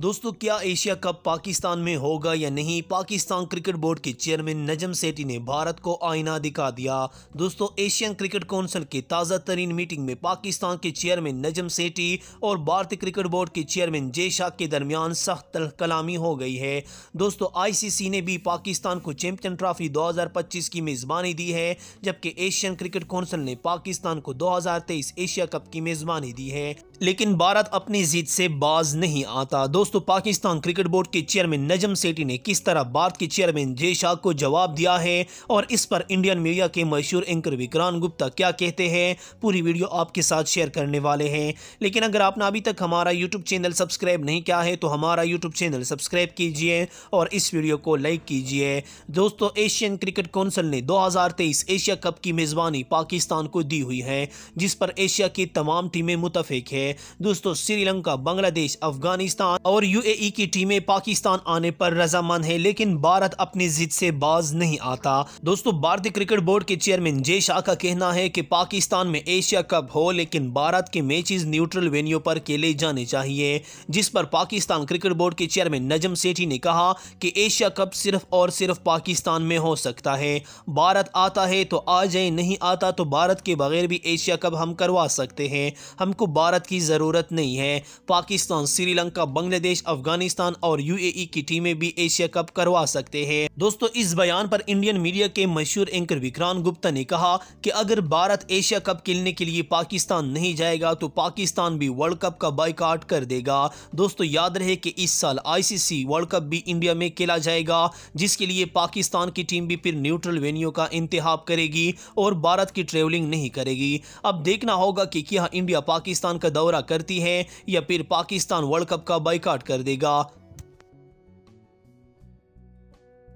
दोस्तों क्या Asia cup Pakistan में होगा या नहीं पाकिस्तान क्रिकेट बोर्ड के चेयरमैन नजम सेठी ने भारत को आईना दिखा दिया दोस्तों एशियन क्रिकेट काउंसिल की ताज़ा तरीन मीटिंग में पाकिस्तान के चेयरमैन नजम सेठी और भारतीय क्रिकेट बोर्ड के चेयरमैन जय शाह के दरमियान सख्त कलामी हो गई है दोस्तों आईसीसी ने भी पाकिस्तान को चैंपियन ट्रॉफी दो की मेज़बानी दी है जबकि एशियन क्रिकेट काउंसिल ने पाकिस्तान को दो एशिया कप की मेज़बानी दी है लेकिन भारत अपनी जीत से बाज नहीं आता दोस्तों दोस्तों पाकिस्तान क्रिकेट बोर्ड के चेयरमैन नजम सेठी ने किस तरह भारत के चेयरमैन जय शाह को जवाब दिया है और इस पर इंडियन मीडिया के मशहूर एंकर विक्रांत गुप्ता क्या कहते हैं पूरी वीडियो आपके साथ शेयर करने वाले हैं लेकिन अगर आपने अभी तक हमारा यूट्यूब चैनल सब्सक्राइब नहीं किया है तो हमारा यूट्यूब चैनल सब्सक्राइब कीजिए और इस वीडियो को लाइक कीजिए दोस्तों एशियन क्रिकेट काउंसिल ने दो एशिया कप की मेज़बानी पाकिस्तान को दी हुई है जिस पर एशिया की तमाम टीमें मुतफिक है दोस्तों श्रीलंका बांग्लादेश अफगानिस्तान और और यूएई e की टीमें पाकिस्तान आने पर रजामंद है लेकिन भारत अपनी जिद से बाज नहीं आता दोस्तों भारतीय क्रिकेट बोर्ड के चेयरमैन जय शाह का कहना है कि पाकिस्तान में एशिया कप हो लेकिन भारत के मैचेस न्यूट्रल वेन्यू पर खेले जाने चाहिए जिस पर पाकिस्तान क्रिकेट बोर्ड के चेयरमैन नजम सेठी ने कहा कि एशिया कप सिर्फ और सिर्फ पाकिस्तान में हो सकता है भारत आता है तो आ जाए नहीं आता तो भारत के बगैर भी एशिया कप हम करवा सकते हैं हमको भारत की ज़रूरत नहीं है पाकिस्तान श्रीलंका बांग्लादेश बांग्लादेश अफगानिस्तान और यूएई की टीमें भी एशिया कप करवा सकते हैं दोस्तों इस बयान पर इंडियन मीडिया के मशहूर एंकर विक्रांत गुप्ता ने कहा कि अगर भारत एशिया कप खेलने के लिए पाकिस्तान नहीं जाएगा तो पाकिस्तान भी वर्ल्ड कप का बाइकआउट कर देगा दोस्तों याद रहे कि इस साल आईसीसी वर्ल्ड कप भी इंडिया में खेला जाएगा जिसके लिए पाकिस्तान की टीम भी फिर न्यूट्रल वेन्यू का इंतहाब करेगी और भारत की ट्रेवलिंग नहीं करेगी अब देखना होगा कि क्या इंडिया पाकिस्तान का दौरा करती है या फिर पाकिस्तान वर्ल्ड कप का बाइकाट स्टार्ट कर देगा